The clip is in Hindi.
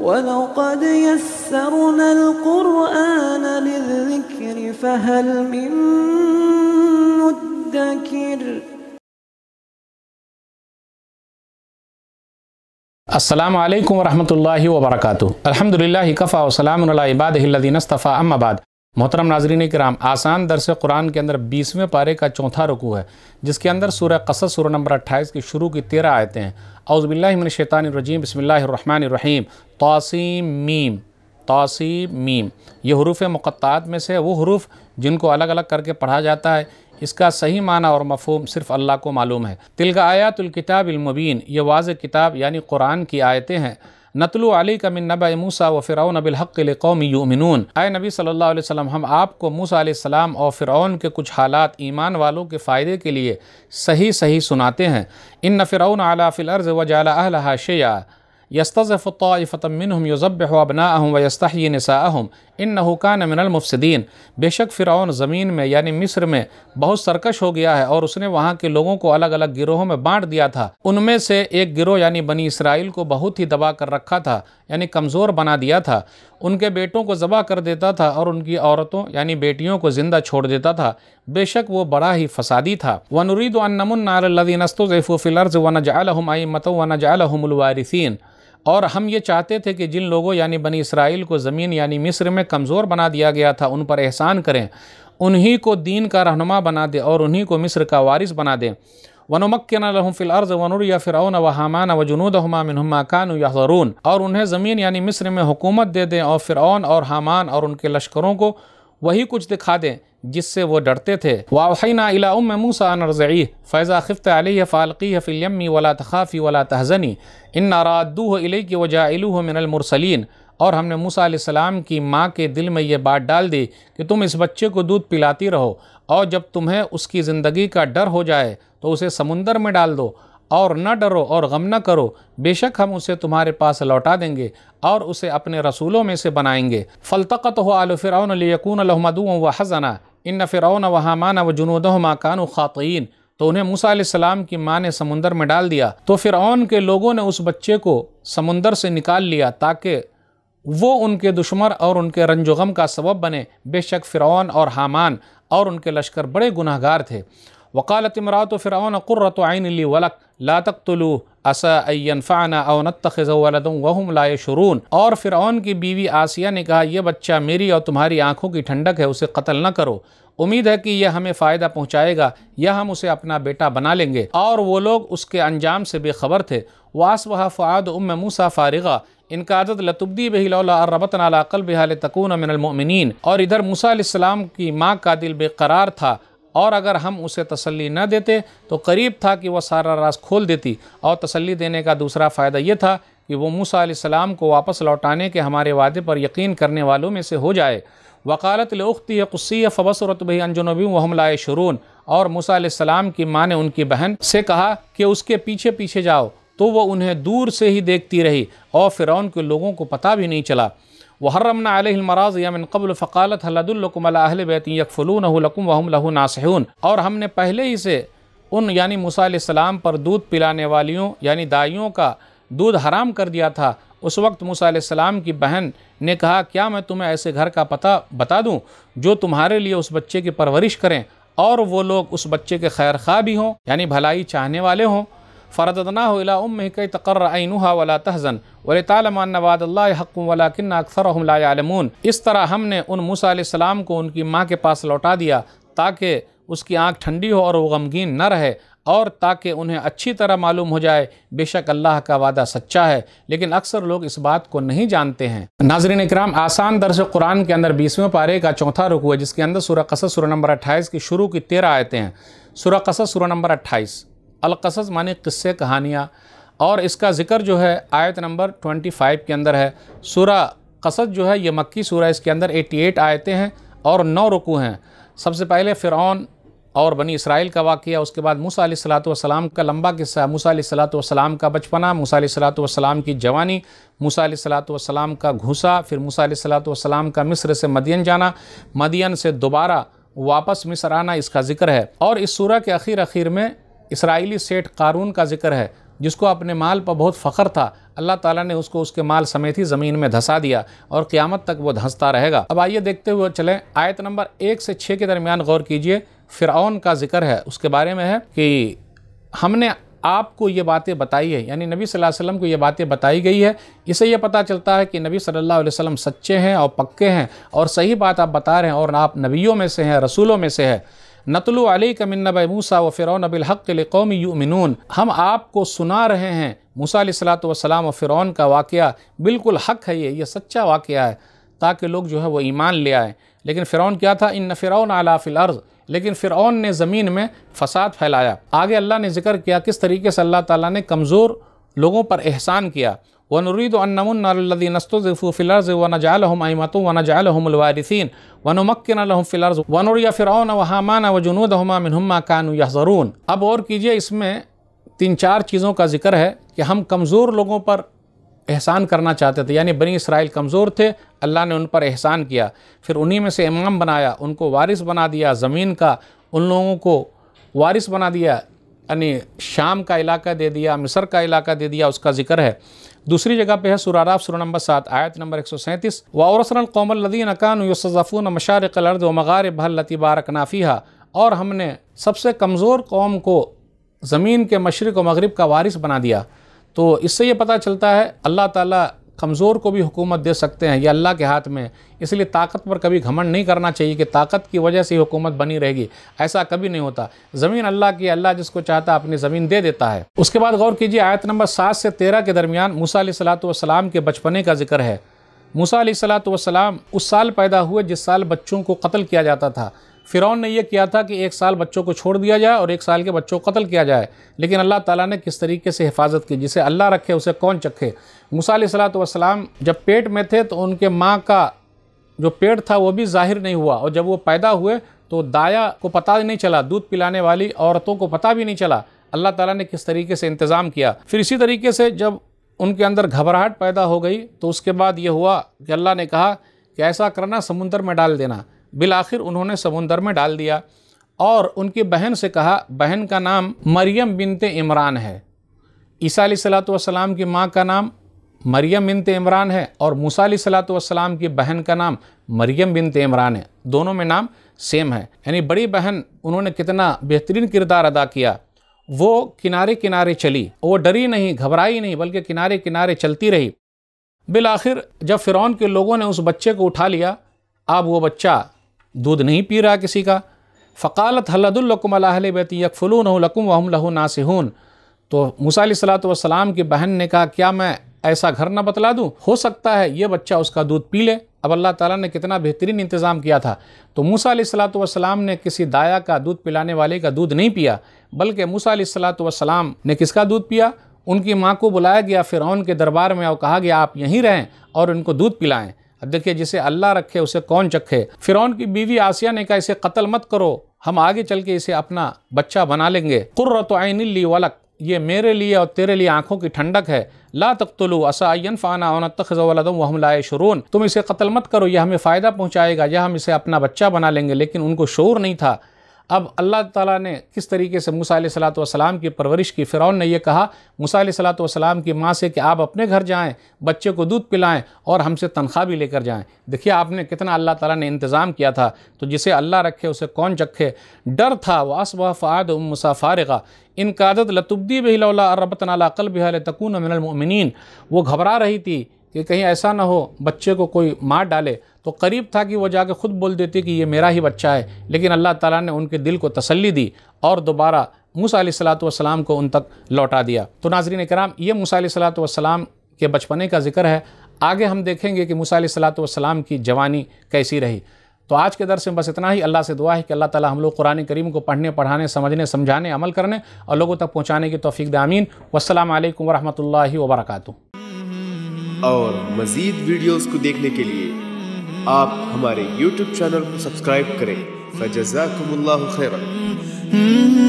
ولقد يسرنا القرآن للذكر فهل من مدكر السلام عليكم ورحمة الله وبركاته الحمد لله كفى وسلام على عباده الذين استفى أما بعد मोहतरम नाजरीन कराम आसान दरस कुरान के अंदर बीसवें पारे का चौथा रुकू है जिसके अंदर सूर्य कसर सूर नंबर अट्ठाईस की शुरू की तेरह आयतें हैं शैतानरजीम बसमीम तोसीम मीम तोसीम मीम ये हरूफ मुक़ात में से वो हरूफ जिनको अलग अलग करके पढ़ा जाता है इसका सही माना और मफहम सिर्फ अल्लाह को मालूम है तिलका आयातुल किताब ये वाज किताब यानी कुरान की आयतें हैं नतलु अली का मिन नबा मूसा व फ़िरौन बिलहक़ल कौम यूमिनून आए नबी सल्ला वसम हम आपको मूसा सलाम और फ़िरौन के कुछ हालात ईमान वालों के फ़ायदे के लिए सही सही सुनाते हैं इन न फ़िरौन आला फ़िलर्ज़ व जला अहल हाशया यस्तफ़ फ़तमिनम युज़ब अबनाहम व यस्ती नसाहम इन नहुकान मिनलमफसदीन बेशक फ़िरौन ज़मीन में यानी मिस्र में बहुत सरकश हो गया है और उसने वहाँ के लोगों को अलग अलग गिरोहों में बांट दिया था उनमें से एक गिरोह यानी बनी इसराइल को बहुत ही दबा कर रखा था यानी कमज़ोर बना दिया था उनके बेटों को ज़बा कर देता था और उनकी औरतों यानी बेटियों को ज़िंदा छोड़ देता था बेशक वो बड़ा ही फसादी था वनुरीद अनमन नदीनस्तफ़िलर्ज़ वन जालहम आई मत वन जालहमलवारसिन और हम ये चाहते थे कि जिन लोगों यानी बनी इसराइल को ज़मीन यानी मिस्र में कमज़ोर बना दिया गया था उन पर एहसान करें उन्हीं को दीन का रहनुमा बना दें और उन्हीं को मिस्र का वारिस बना दें वनुमक्न लहम फ़िल अर्ज़ वनुर या फ़िरौन व हमान व जुनूद हमा मिन यारून और उन्हें ज़मीन यानी मिस्र में हुकूमत दे दें और फिर और हमान और उनके लश्करों को वही कुछ दिखा दें जिससे वो डरते थे वाहिना इला उम मूसा नरज़ी फैज़ा खिफ्त अली फ़ालकी फ़िल्यमी वला तखाफ़ी वला तहज़नी इन नारादू इले की वजाइलूह मिनलमरसलिन और हमने मूसा सलाम की माँ के दिल में ये बात डाल दी कि तुम इस बच्चे को दूध पिलाती रहो और जब तुम्हें उसकी ज़िंदगी का डर हो जाए तो उसे समुंदर में डाल दो और न डरो और गम न करो बेशक हम उसे तुम्हारे पास लौटा देंगे और उसे अपने रसूलों में से बनाएंगे फ़लतक़त हो आल फ़िरौन यकून व हज़ना इन फ़िरौन व हामान व जुनूद माकान खातीन तो उन्हें मूसा सलाम की माँ ने समुंदर में डाल दिया तो फ़िरौन के लोगों ने उस बच्चे को समुंदर से निकाल लिया ताकि वो उनके दुश्मन और उनके रंजगम का सबब बने बेशक फ़िरौन और हामान और उनके लश्कर बड़े गुनाहगार थे वकालत इमरात फ़िरौन क़ुर्रत आइनली वलक ला तख्तलू असाफ़ाना अवन तखज़म वहम लाए शुरून और फ़िरौन की बीवी आसिया ने कहा यह बच्चा मेरी और तुम्हारी आँखों की ठंडक है उसे कत्ल न करो उम्मीद है कि यह हमें फ़ायदा पहुँचाएगा या हम उसे अपना बेटा बना लेंगे और वो लोग उसके अंजाम से बेखबर थे वास वहा फ़ाद उम मूसा फ़ारगा इनका आदत लतुब्दी बहिलबतन कल बहाल तकून मिनमिन और इधर मूसा की माँ का दिल बेकरार था और अगर हम उसे तसल्ली न देते तो करीब था कि वह सारा राज खोल देती और तसल्ली देने का दूसरा फ़ायदा ये था कि वो मूसा सलाम को वापस लौटाने के हमारे वादे पर यकीन करने वालों में से हो जाए वकालत लख्ती कुस्सी फ़बसरत बही अनजनबी वहम लाए शुरून और मूसा सलाम की माँ ने उनकी बहन से कहा कि उसके पीछे पीछे जाओ तो वह उन्हें दूर से ही देखती रही और फ़िरौन के लोगों को पता भी नहीं चला वहरमन आलमराज यमिन कबल फ़ालत हलदुल्कुमल बैती यकफ़लून लकुम वहम लहू नासहून और हमने पहले ही से उन यानी मूसा पर दूध पिलाने वालियों यानी दाइयों का दूध हराम कर दिया था उस वक्त मूसा की बहन ने कहा क्या मैं तुम्हें ऐसे घर का पता बता दूं जो तुम्हारे लिए उस बच्चे की परवरिश करें और वो लोग उस बच्चे के खैर खा भी हों यानी भलाई चाहने वाले हों फ़रतना कई तकर आइनुहा तहज़न वल तालमान नवाद हक़ इस तरह हमने उन मूसा सलाम को उनकी माँ के पास लौटा दिया ताकि उसकी आँख ठंडी हो और वो गमगीन न रहे और ताकि उन्हें अच्छी तरह मालूम हो जाए बेशक अल्लाह का वादा सच्चा है लेकिन अक्सर लोग इस बात को नहीं जानते हैं नाजरन इक्राम आसान दर्ज कुरान के अंदर बीसवें पारे का चौथा रुकू है जिसके अंदर सूर्य कसर सूर्य नंबर अट्ठाईस की शुरू की तेरह आयतें हैं सूर्य कसर सूर्य नंबर अट्ठाईस अलकसस माने किस्से कहानियाँ और इसका ज़िक्र जो है आयत नंबर 25 के अंदर है सूरा कसद जो है ये मक्की सूरा इसके अंदर 88 आयतें हैं और नौ रुकू हैं सबसे पहले फ़िरौन और बनी इसराइल का वाक़ उसके बाद मूसा सलाम का लंबा किस्सा मूसा सलाम का बचपना मूसा सलाम की जवानी मूसा सलाम का घुसा फिर मूसा सलाम का मिस्र से मदियन जाना मदियन से दोबारा वापस मिस्र आना इसका ज़िक्र है और इस सूरह के अखीर अखीर में इसराइली सेठ कारून का जिक्र है जिसको अपने माल पर बहुत फ़ख्र था अल्लाह ताला ने उसको उसके माल समेत ही ज़मीन में धंसा दिया और क़्यामत तक वो धंसता रहेगा अब आइए देखते हुए चलें आयत नंबर एक से छः के दरमियान गौर कीजिए फ़िरौन का जिक्र है उसके बारे में है कि हमने आपको ये बातें बताई है यानी नबी सल्लल्लाहु अलैहि वसल्लम को ये बातें बताई गई है इसे ये पता चलता है कि नबी सल्लल्लाहु अलैहि वसल्लम सच्चे हैं और पक्के हैं और सही बात आप बता रहे हैं और आप नबियों में से हैं रसूलों में से है नतलमिनब मूसा व फ़िरौन बिलहक़ौम यूमिन हम आपको सुना रहे हैं मूसा वसलाम व फ़िरौन का वाक़ बिल्कुल हक़ है ये ये सच्चा वाक़ है ताकि लोग जो है वो ईमान ले आए लेकिन फ़िरौन क्या था इन फ़िरौन आला अर्ज़ लेकिन फ़िरौन ने ज़मीन में फसाद फैलाया आगे अल्लाह ने जिक्र किया किस तरीके से अल्लाह तमज़ोर ने कमज़ोर लोगों पर एहसान किया व नरीद नमनफ़िलर्ज़ वन जाम आमत वन जामवारसिन वनमक्न फ़िलर्ज़ वनरिया फ़िरौन व हामान व जुनूद हमा मिनहमा कानू यहज़रून अब और कीजिए इसमें तीन चार चीज़ों का जिक्र है कि हम कमज़ोर लोगों पर एहसान करना चाहते थे यानी बनी इसराइल कमज़ोर थे अल्लाह ने उन पर एहसान किया फिर उन्हीं में से इमाम बनाया उनको वारिस बना दिया ज़मीन का उन लोगों को वारिस बना दिया यानी शाम का इलाका दे दिया मिस्र का इलाका दे दिया उसका जिक्र है दूसरी जगह पे है सुरारा सुर नंबर सात आयत नंबर एक सौ सैंतीस वावरसरल कौमल लदीन अकान मशारद मशारक अलर्द व मगारब बारक नाफिया और हमने सबसे कमज़ोर कौम को ज़मीन के मशरक़ व मगरब का वारिस बना दिया तो इससे ये पता चलता है अल्लाह ताली कमज़ोर को भी हुकूमत दे सकते हैं ये अल्लाह के हाथ में है इसलिए ताकत पर कभी घमंड नहीं करना चाहिए कि ताकत की वजह से हुकूमत बनी रहेगी ऐसा कभी नहीं होता ज़मीन अल्लाह की अल्लाह जिसको चाहता अपनी ज़मीन दे देता है उसके बाद गौर कीजिए आयत नंबर सात से तेरह के दरमियान मूसा सलातम के बचपने का जिक्र है मूसा वसलाम उस साल पैदा हुए जिस साल बच्चों को कत्ल किया जाता था फ़िरौन ने यह किया था कि एक साल बच्चों को छोड़ दिया जाए और एक साल के बच्चों को कत्ल किया जाए लेकिन अल्लाह ताला ने किस तरीके से हिफाजत की जिसे अल्लाह रखे उसे कौन चखे मूसा सलाम जब पेट में थे तो उनके माँ का जो पेट था वो भी जाहिर नहीं हुआ और जब वो पैदा हुए तो दाया को पता नहीं चला दूध पिलाने वाली औरतों को पता भी नहीं चला अल्लाह ताला ने किस तरीके से इंतज़ाम किया फिर इसी तरीके से जब उनके अंदर घबराहट पैदा हो गई तो उसके बाद ये हुआ कि अल्लाह ने कहा कि ऐसा करना समुंदर में डाल देना बिल आखिर उन्होंने समुंदर में डाल दिया और उनकी बहन से कहा बहन का नाम मरियम बिनते इमरान है ईसा सलाम की माँ का नाम मरियम बिनत इमरान है और मूसा सलाम की बहन का नाम मरियम बिनत इमरान है दोनों में नाम सेम है यानी बड़ी बहन उन्होंने कितना बेहतरीन किरदार अदा किया वो किनारे किनारे चली वो डरी नहीं घबराई नहीं बल्कि किनारे किनारे चलती रही बिल आखिर जब फ़िरौन के लोगों ने उस बच्चे को उठा लिया अब वो बच्चा दूध नहीं पी रहा किसी का फ़कालत हल्लदुल्लकुम अलाहल बैती यकफ़लून लकुम वहम लहू नासिहून तो मूसा सलाम की बहन ने कहा क्या मैं ऐसा घर ना बतला दूँ हो सकता है ये बच्चा उसका दूध पी ले अब अल्लाह ताला ने कितना बेहतरीन इंतज़ाम किया था तो मूसा सलाम ने किसी दाया का दूध पिलाने वाले का दूध नहीं पिया बल्कि मूसा सलाम ने किसका दूध पिया उनकी माँ को बुलाया गया फिर के दरबार में और कहा गया आप यहीं रहें और उनको दूध पिलाएँ अब देखिए जिसे अल्लाह रखे उसे कौन चखे फिरौन की बीवी आसिया ने कहा इसे कत्ल मत करो हम आगे चल के इसे अपना बच्चा बना लेंगे तो आइनिली वलक ये मेरे लिए और तेरे लिए आंखों की ठंडक है ला तख्तलु असाइन फ़ाना उन तखज़लदम लाए शुरून तुम इसे कत्ल मत करो यह हमें फ़ायदा पहुँचाएगा यह हम इसे अपना बच्चा बना लेंगे लेकिन उनको शोर नहीं था अब अल्लाह ताला ने किस तरीके से मूसा सलात वसलाम की परवरिश की फ़िरौन ने यह कहा मूसा सलात वसलाम की माँ से कि आप अपने घर जाएं बच्चे को दूध पिलाएं और हमसे तनख्वाह भी लेकर जाएं देखिए आपने कितना अल्लाह ताला ने इंतज़ाम किया था तो जिसे अल्लाह रखे उसे कौन चखे डर था वासबा फ़ाद उमसा फ़ारगा इन कादत लतुब्दी बहिला रबतना अकल बिहाल तकून मिनमिन वो घबरा रही थी कि कहीं ऐसा ना हो बच्चे को कोई मार डाले तो करीब था कि वो जाके ख़ुद बोल देती कि ये मेरा ही बच्चा है लेकिन अल्लाह ताला ने उनके दिल को तसल्ली दी और दोबारा मूसा सलाम को उन तक लौटा दिया तो नाजरीन कराम ये मूसा सलाम के बचपने का जिक्र है आगे हम देखेंगे कि मूसा सलाम की जवानी कैसी रही तो आज के दर से बस इतना ही अल्लाह से दुआ है कि अल्लाह ताला हम लोग कुरान करीम को पढ़ने पढ़ाने समझने समझाने अमल करने और लोगों तक पहुँचाने की तोफ़ी दामीन वालकम वरहमल वर्का और मजीद वीडियोस को देखने के लिए आप हमारे YouTube चैनल को सब्सक्राइब करें फजाकुम्ला खैर